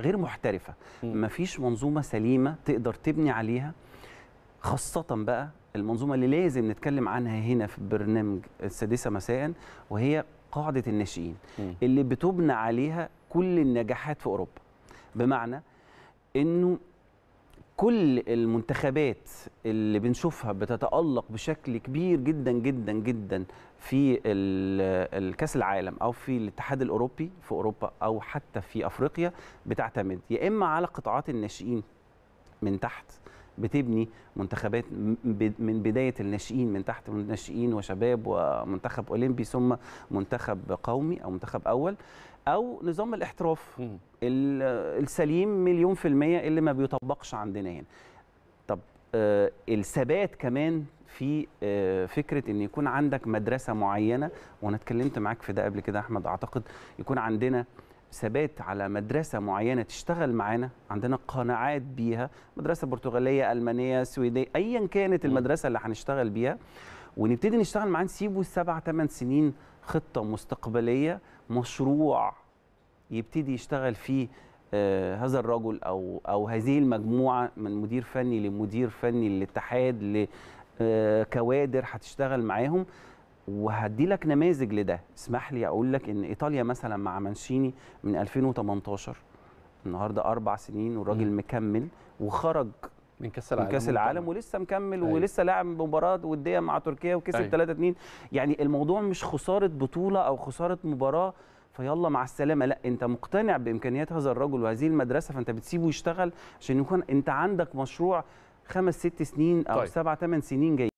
غير محترفه ما فيش منظومه سليمه تقدر تبني عليها خاصه بقى المنظومه اللي لازم نتكلم عنها هنا في برنامج السادسه مساء وهي قاعده الناشئين اللي بتبنى عليها كل النجاحات في اوروبا بمعنى انه كل المنتخبات اللي بنشوفها بتتألق بشكل كبير جدا جدا جدا في الكاس العالم او في الاتحاد الاوروبي في اوروبا او حتى في افريقيا بتعتمد يا اما على قطاعات الناشئين من تحت بتبني منتخبات من بدايه الناشئين من تحت الناشئين وشباب ومنتخب اولمبي ثم منتخب قومي او منتخب اول او نظام الاحتراف السليم مليون في الميه اللي ما بيطبقش عندنا هنا طب آه الثبات كمان في آه فكره ان يكون عندك مدرسه معينه وانا اتكلمت معاك في ده قبل كده احمد اعتقد يكون عندنا ثبات على مدرسة معينة تشتغل معانا عندنا قناعات بيها مدرسة برتغالية ألمانية سويدية أيا كانت المدرسة اللي هنشتغل بيها ونبتدي نشتغل معاه نسيبه سبع ثمان سنين خطة مستقبلية مشروع يبتدي يشتغل فيه آه هذا الرجل أو أو هذه المجموعة من مدير فني لمدير فني للاتحاد لكوادر آه، هتشتغل معاهم وهدي لك نماذج لده اسمح لي اقول لك ان ايطاليا مثلا مع مانشيني من 2018 النهارده اربع سنين والراجل مكمل وخرج من كاس العالم من كاس العالم ولسه مكمل أيوة. ولسه لاعب مباراه وديه مع تركيا وكسب 3 أيوه. 2 يعني الموضوع مش خساره بطوله او خساره مباراه فيلا مع السلامه لا انت مقتنع بامكانيات هذا الرجل وهذه المدرسه فانت بتسيبه يشتغل عشان يكون انت عندك مشروع خمس ست سنين او طيب. سبع ثمان سنين جاي